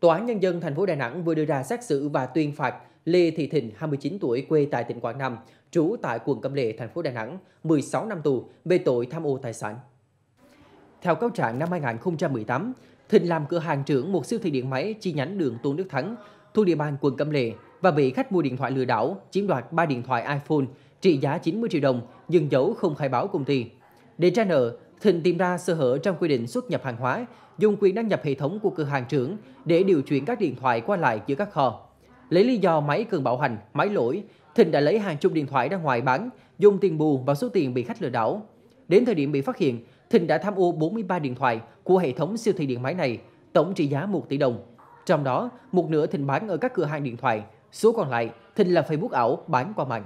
Tòa án Nhân dân thành phố Đà Nẵng vừa đưa ra xét xử và tuyên phạt Lê Thị Thịnh, 29 tuổi, quê tại tỉnh Quảng Nam, trú tại quận Cẩm Lệ, thành phố Đà Nẵng, 16 năm tù về tội tham ô tài sản. Theo cáo trạng năm 2018, Thịnh làm cửa hàng trưởng một siêu thị điện máy chi nhánh đường Tôn Đức Thắng thu địa bàn quận Cẩm Lệ và bị khách mua điện thoại lừa đảo, chiếm đoạt 3 điện thoại iPhone trị giá 90 triệu đồng, nhưng giấu không khai báo công ty. Để trả nợ, Thịnh tìm ra sơ hở trong quy định xuất nhập hàng hóa, dùng quyền đăng nhập hệ thống của cửa hàng trưởng để điều chuyển các điện thoại qua lại giữa các kho. Lấy lý do máy cần bảo hành, máy lỗi, Thịnh đã lấy hàng chục điện thoại ra ngoài bán, dùng tiền bù và số tiền bị khách lừa đảo. Đến thời điểm bị phát hiện, Thịnh đã tham ô 43 điện thoại của hệ thống siêu thị điện máy này, tổng trị giá 1 tỷ đồng. Trong đó, một nửa Thịnh bán ở các cửa hàng điện thoại, số còn lại Thịnh làm Facebook ảo bán qua mạng.